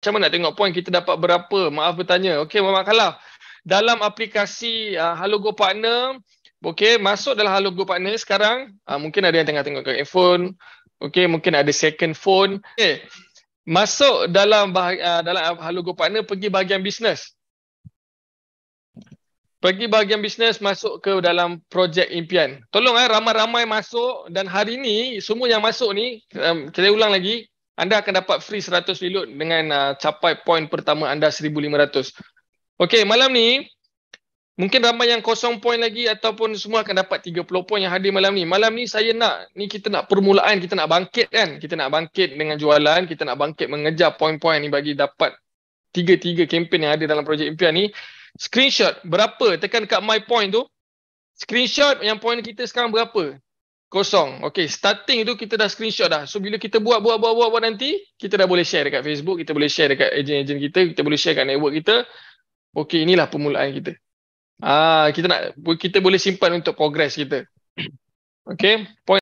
macam mana nak tengok poin kita dapat berapa? Maaf bertanya. Okey, Mama Kalah. Dalam aplikasi uh, Halo Go Partner, okey, masuk dalam Halo Go Partner sekarang, uh, mungkin ada yang tengah tengok ke iPhone, okey, mungkin ada second phone. Okay. Masuk dalam bah, uh, dalam Halo Go Partner, pergi bahagian bisnes. Pergi bahagian bisnes, masuk ke dalam projek impian. Tolong eh, ramai-ramai masuk dan hari ini semua yang masuk ni, um, kita ulang lagi, anda akan dapat free 100 reload dengan uh, capai point pertama anda 1500. Okey, malam ni mungkin ramai yang kosong point lagi ataupun semua akan dapat 30 point yang hadir malam ni. Malam ni saya nak ni kita nak permulaan, kita nak bangkit kan. Kita nak bangkit dengan jualan, kita nak bangkit mengejar point-point ni bagi dapat tiga-tiga kempen yang ada dalam projek impian ni. Screenshot berapa tekan kat my point tu? Screenshot yang point kita sekarang berapa? kosong. Okay, starting tu kita dah screenshot dah. So bila kita buat buat buat buat buat nanti, kita dah boleh share dekat Facebook, kita boleh share dekat ejen-ejen kita, kita boleh share dekat network kita. Okay, inilah permulaan kita. Ah, kita nak kita boleh simpan untuk progress kita. Okay, point